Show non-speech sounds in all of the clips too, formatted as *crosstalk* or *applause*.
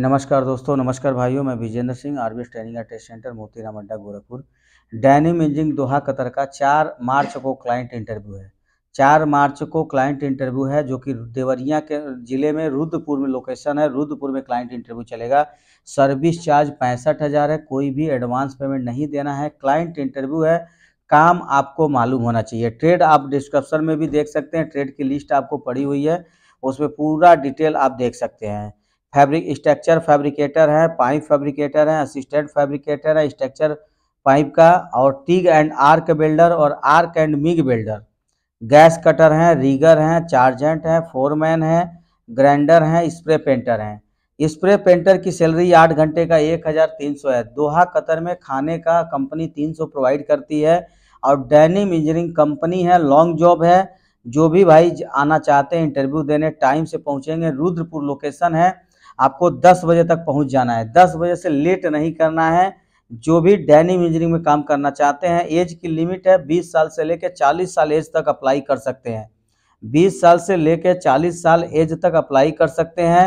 नमस्कार दोस्तों नमस्कार भाइयों मैं Vijendra Singh RBS training and test centre Motiram Adda Gorakhpur Danim engineering Doha Qatar का चार मार्च को क्लाइंट इंटरव्यू है चार मार्च को क्लाइंट इंटरव्यू है जो कि देवरिया के जिले में रुद्रपुर में लोकेशन है रुद्रपुर में क्लाइंट इंटरव्यू चलेगा सर्विस चार्ज पैंसठ हज़ार है कोई भी एडवांस पेमेंट नहीं देना है क्लाइंट इंटरव्यू है काम आपको मालूम होना चाहिए ट्रेड आप डिस्क्रिप्शन में भी देख सकते हैं ट्रेड की लिस्ट आपको पड़ी हुई है उसमें पूरा डिटेल आप देख सकते हैं फैब्रिक स्ट्रक्चर फैब्रिकेटर है पाइप फैब्रिकेटर है असिस्टेंट फैब्रिकेटर है स्ट्रक्चर पाइप का और टिग एंड आर्क बिल्डर और arc and MIG builder gas cutter हैं रीगर हैं चार्जेंट हैं फोरमैन हैं ग्राइंडर हैं स्प्रे पेंटर हैं स्प्रे पेंटर की सैलरी आठ घंटे का एक हज़ार तीन सौ है दोहा कतर में खाने का कंपनी तीन सौ प्रोवाइड करती है और डैनिम इंजीनियरिंग कंपनी है लॉन्ग जॉब है जो भी भाई आना चाहते हैं इंटरव्यू देने टाइम से पहुँचेंगे रुद्रपुर लोकेशन है आपको 10 बजे तक पहुंच जाना है 10 बजे से लेट नहीं करना है जो भी डैनिम इंजीनियरिंग में काम करना चाहते हैं एज की लिमिट है 20 साल से लेकर 40 साल एज तक अप्लाई कर सकते हैं 20 साल से लेकर 40 साल एज तक अप्लाई कर सकते हैं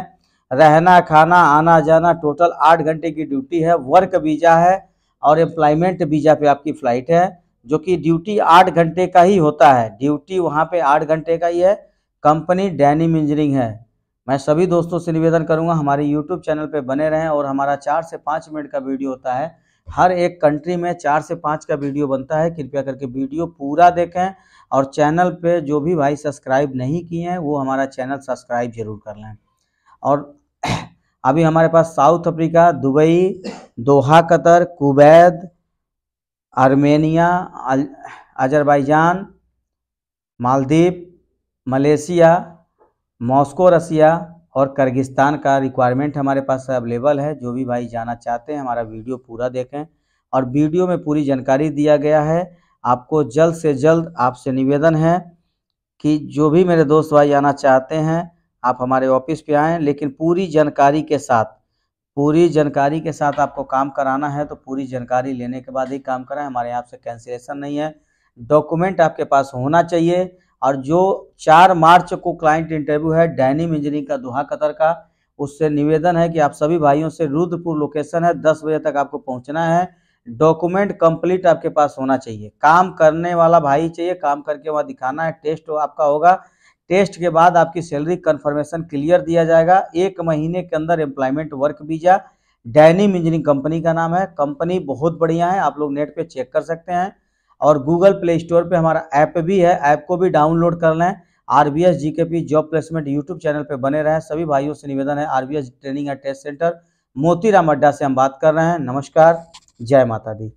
रहना खाना आना जाना टोटल आठ घंटे की ड्यूटी है वर्क वीज़ा है और एम्प्लॉयमेंट वीज़ा पे आपकी फ़्लाइट है जो कि ड्यूटी आठ घंटे का ही होता है ड्यूटी वहाँ पे आठ घंटे का ही है कंपनी डैनिम इंजीनियरिंग है मैं सभी दोस्तों से निवेदन करूंगा हमारे यूट्यूब चैनल पे बने रहें और हमारा चार से पाँच मिनट का वीडियो होता है हर एक कंट्री में चार से पाँच का वीडियो बनता है कृपया करके वीडियो पूरा देखें और चैनल पे जो भी भाई सब्सक्राइब नहीं किए हैं वो हमारा चैनल सब्सक्राइब जरूर कर लें और *clears throat* अभी हमारे पास South Africa Dubai Doha Qatar Kuwait Armenia Azerbaijan मालदीप मलेशिया मॉस्को रसिया और करगिस्तान का रिक्वायरमेंट हमारे पास अवेलेबल है जो भी भाई जाना चाहते हैं हमारा वीडियो पूरा देखें और वीडियो में पूरी जानकारी दिया गया है आपको जल्द से जल्द आपसे निवेदन है कि जो भी मेरे दोस्त भाई आना चाहते हैं आप हमारे ऑफिस पे आएँ लेकिन पूरी जानकारी के साथ पूरी जानकारी के साथ आपको काम कराना है तो पूरी जानकारी लेने के बाद ही काम कराएं हमारे यहाँ से कैंसिलेशन नहीं है डॉक्यूमेंट आपके पास होना चाहिए और जो चार मार्च को क्लाइंट इंटरव्यू है डैनिम इंजीनियरिंग का दोहा कतर का उससे निवेदन है कि आप सभी भाइयों से रुद्रपुर लोकेशन है दस बजे तक आपको पहुंचना है डॉक्यूमेंट कंप्लीट आपके पास होना चाहिए काम करने वाला भाई चाहिए काम करके वहाँ दिखाना है टेस्ट आपका होगा टेस्ट के बाद आपकी सैलरी कन्फर्मेशन क्लियर दिया जाएगा एक महीने के अंदर employment work visa Danim engineering company का नाम है कंपनी बहुत बढ़िया है आप लोग नेट पे चेक कर सकते हैं और गूगल प्ले स्टोर पर हमारा ऐप भी है ऐप को भी डाउनलोड कर लें are B S G K P job placement YouTube channel पे बने रहें सभी भाइयों से निवेदन है R B S training and test centre Motiram Adda से हम बात कर रहे हैं नमस्कार जय माता दी